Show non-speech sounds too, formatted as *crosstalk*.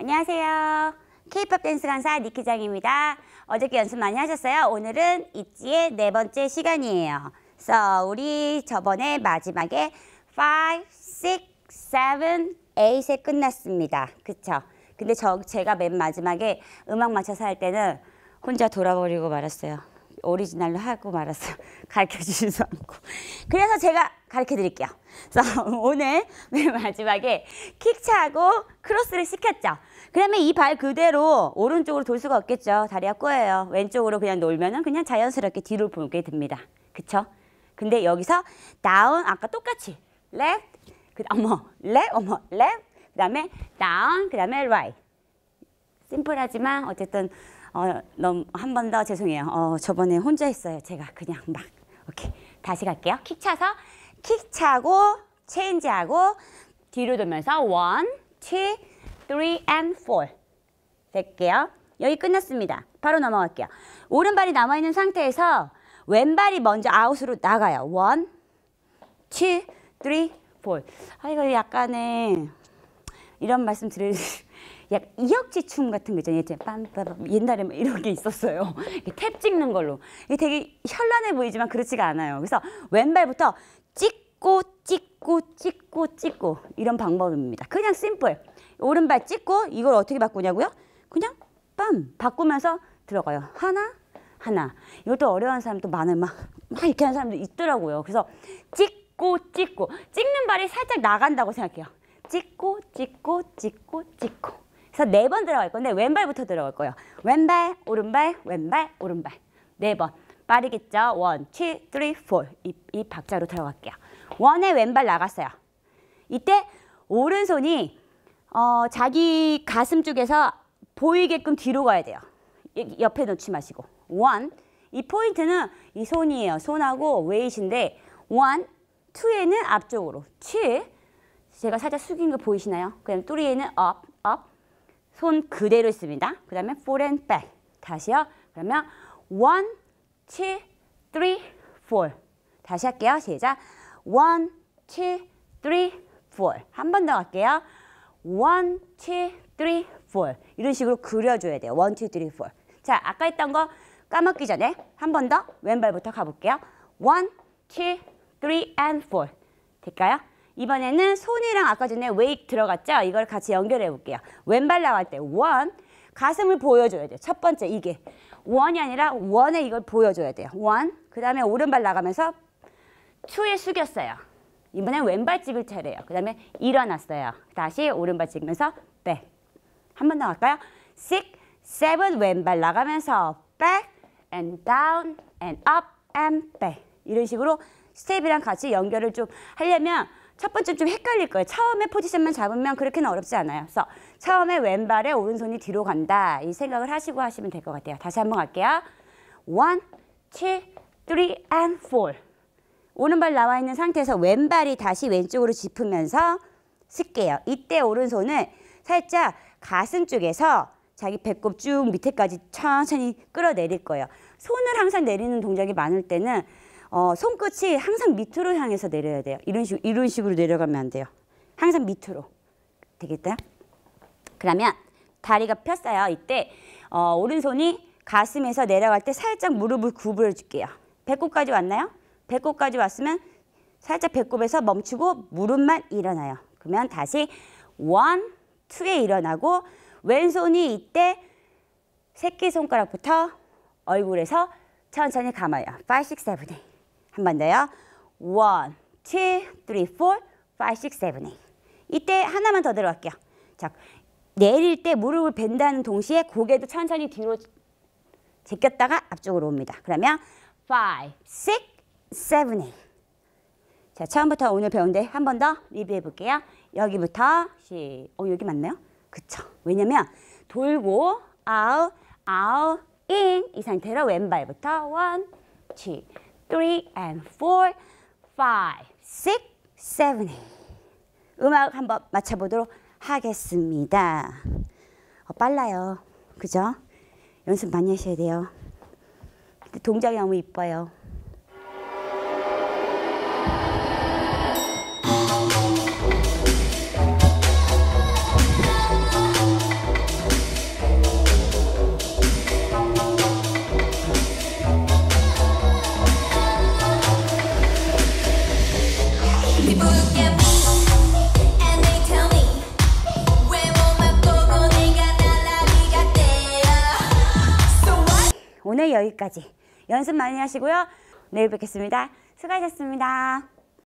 안녕하세요. 케이팝 댄스 강사 니키장입니다. 어저께 연습 많이 하셨어요? 오늘은 있지의 네 번째 시간이에요. 그래 우리 저번에 마지막에 5, 6, 7, 8에 끝났습니다. 그쵸? 근데 저 제가 맨 마지막에 음악 맞춰서 할 때는 혼자 돌아버리고 말았어요. 오리지널로 하고 말았어요. *laughs* 가르쳐 주지도 않고. 그래서 제가 가르쳐 드릴게요. 그래서 *laughs* 오늘 맨 마지막에 킥차고 크로스를 시켰죠. 그러면 이 발 그대로 오른쪽으로 돌 수가 없겠죠. 다리가 꼬여요. 왼쪽으로 그냥 놀면은 그냥 자연스럽게 뒤로 보게 됩니다. 그쵸? 근데 여기서 다운 아까 똑같이 left 그 어머 left 어머 left 그 다음에 down 그 다음에 right 심플하지만 어쨌든 어, 한번 더 죄송해요. 어, 저번에 혼자 했어요. 제가 그냥 막. 오케이. 다시 갈게요. 킥 차서 킥 차고 체인지하고 뒤로 돌면서 원, t w 리 앤, 포 r e 될게요. 여기 끝났습니다. 바로 넘어갈게요. 오른발이 남아있는 상태에서 왼발이 먼저 아웃으로 나가요. 원, t w 리포 h 아 이거 약간의 이런 말씀 드릴 *laughs* 약 이역지 춤 같은 거 있잖아요. 빰빰 옛날에 뭐 이런 게 있었어요. *laughs* 탭 찍는 걸로. 이게 되게 현란해 보이지만 그렇지가 않아요. 그래서 왼발부터 찍 찍고 찍고 찍고 찍고 이런 방법입니다. 그냥 심플. 오른발 찍고 이걸 어떻게 바꾸냐고요? 그냥 빰 바꾸면서 들어가요. 하나 하나. 이것도 어려운 사람도 많아요. 막, 막 이렇게 하는 사람도 있더라고요. 그래서 찍고 찍고 찍는 발이 살짝 나간다고 생각해요. 찍고 찍고 찍고 찍고 그래서 네 번 들어갈 건데 왼발부터 들어갈 거예요. 왼발 오른발 왼발 오른발 네 번. 빠르겠죠? 원, 2, 3, 4. 이, 이 박자로 들어갈게요. 원에 왼발 나갔어요. 이때 오른손이 어, 자기 가슴 쪽에서 보이게끔 뒤로 가야 돼요. 옆에 놓지 마시고. 원. 이 포인트는 이 손이에요. 손하고 웨이신데 원, 투에는 앞쪽으로. 7. 제가 살짝 숙인 거 보이시나요? 그다음 뚜리에는 업, 업. 손 그대로 있습니다. 그 다음에 포 o r a r 다시요. 그러면 원, 2, 3, 4. 다시 할게요. 시작. 1, 2, 3, 4. 한 번 더 할게요. 1, 2, 3, 4. 이런 식으로 그려줘야 돼요. 1, 2, 3, 4. 자, 아까 했던 거 까먹기 전에 한 번 더 왼발부터 가볼게요. 1, 2, 3, and 4. 될까요? 이번에는 손이랑 아까 전에 웨이크 들어갔죠? 이걸 같이 연결해 볼게요. 왼발 나갈 때 1, 가슴을 보여줘야 돼요. 첫 번째 이게. 원이 아니라 원에 이걸 보여줘야 돼요. 원, 그 다음에 오른발 나가면서 투에 숙였어요. 이번엔 왼발 찍을 차례예요. 그 다음에 일어났어요. 다시 오른발 찍으면서 백. 네. 한번 더할까요 six, 왼발 나가면서 back and down and up and back. 이런 식으로 스텝이랑 같이 연결을 좀 하려면 첫 번째 좀 헷갈릴 거예요. 처음에 포지션만 잡으면 그렇게는 어렵지 않아요. 그래서 처음에 왼발에 오른손이 뒤로 간다. 이 생각을 하시고 하시면 될 것 같아요. 다시 한번 갈게요. 원, 2, t h r e and f 오른발 나와 있는 상태에서 왼발이 다시 왼쪽으로 짚으면서 쓸게요. 이때 오른손은 살짝 가슴 쪽에서 자기 배꼽 쭉 밑에까지 천천히 끌어내릴 거예요. 손을 항상 내리는 동작이 많을 때는 어, 손끝이 항상 밑으로 향해서 내려야 돼요. 이런 식 이런 식으로 내려가면 안 돼요. 항상 밑으로 되겠다. 그러면 다리가 폈어요. 이때 어, 오른손이 가슴에서 내려갈 때 살짝 무릎을 구부려 줄게요. 배꼽까지 왔나요? 배꼽까지 왔으면 살짝 배꼽에서 멈추고 무릎만 일어나요. 그러면 다시 원, 투에 일어나고 왼손이 이때 새끼손가락부터 얼굴에서 천천히 감아요. 5, 6, 7, 8. 한번 더요. 1, 2, 3, 4, 5, 6, 7, 8. 이때 하나만 더 들어갈게요. 자, 내릴 때 무릎을 벤다는 동시에 고개도 천천히 뒤로 제꼈다가 앞쪽으로 옵니다. 그러면 5, 6, 7, 8. 자, 처음부터 오늘 배운데 한 번 더 리뷰해 볼게요. 여기부터 시, 어, 여기 맞나요? 그쵸. 왜냐면 돌고 아웃, 아웃, 인이 상태로 왼발부터 원, 2, three and four, five, six, seven, 음악 한번 맞춰보도록 하겠습니다. 어, 빨라요. 그죠? 연습 많이 하셔야 돼요. 동작이 너무 이뻐요. 오늘 여기까지 연습 많이 하시고요. 내일 뵙겠습니다. 수고하셨습니다.